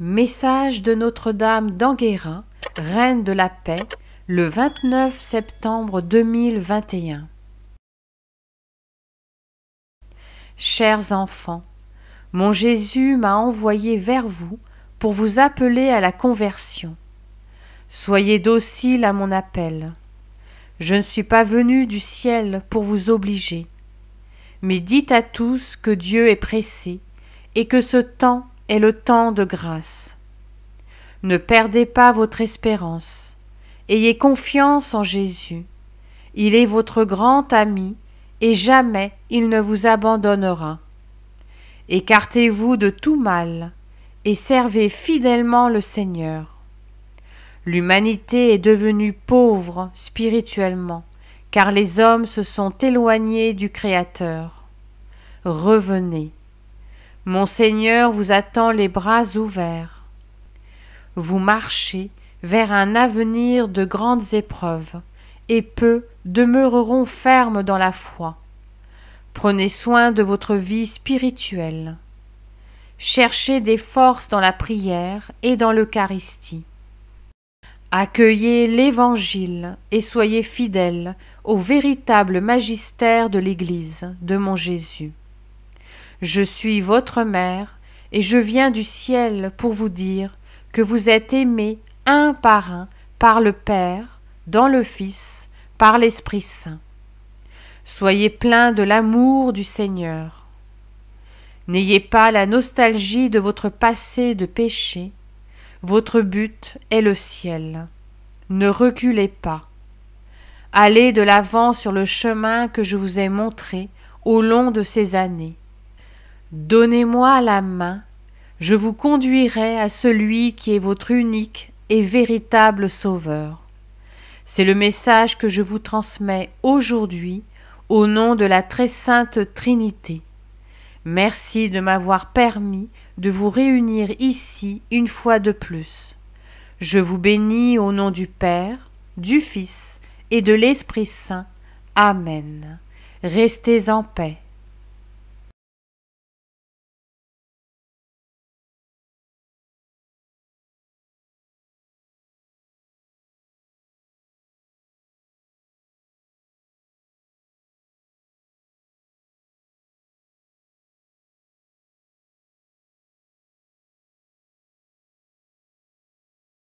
Message de Notre-Dame d'Anguérin, reine de la paix, le 29 septembre 2021. Chers enfants, mon Jésus m'a envoyé vers vous pour vous appeler à la conversion. Soyez dociles à mon appel. Je ne suis pas venu du ciel pour vous obliger. Mais dites à tous que Dieu est pressé et que ce temps est le temps de grâce. Ne perdez pas votre espérance. Ayez confiance en Jésus. Il est votre grand ami et jamais il ne vous abandonnera. Écartez-vous de tout mal et servez fidèlement le Seigneur. L'humanité est devenue pauvre spirituellement, car les hommes se sont éloignés du Créateur. Revenez. Monseigneur, vous attend les bras ouverts. Vous marchez vers un avenir de grandes épreuves, et peu demeureront fermes dans la foi. Prenez soin de votre vie spirituelle. Cherchez des forces dans la prière et dans l'Eucharistie. Accueillez l'Évangile et soyez fidèles au véritable magistère de l'Église de mon Jésus. Je suis votre mère, et je viens du ciel pour vous dire que vous êtes aimés un par un par le Père, dans le Fils, par l'Esprit Saint. Soyez pleins de l'amour du Seigneur. N'ayez pas la nostalgie de votre passé de péché. Votre but est le ciel. Ne reculez pas. Allez de l'avant sur le chemin que je vous ai montré au long de ces années. Donnez-moi la main, je vous conduirai à celui qui est votre unique et véritable Sauveur. C'est le message que je vous transmets aujourd'hui au nom de la très sainte Trinité. Merci de m'avoir permis de vous réunir ici une fois de plus. Je vous bénis au nom du Père, du Fils et de l'Esprit Saint. Amen. Restez en paix.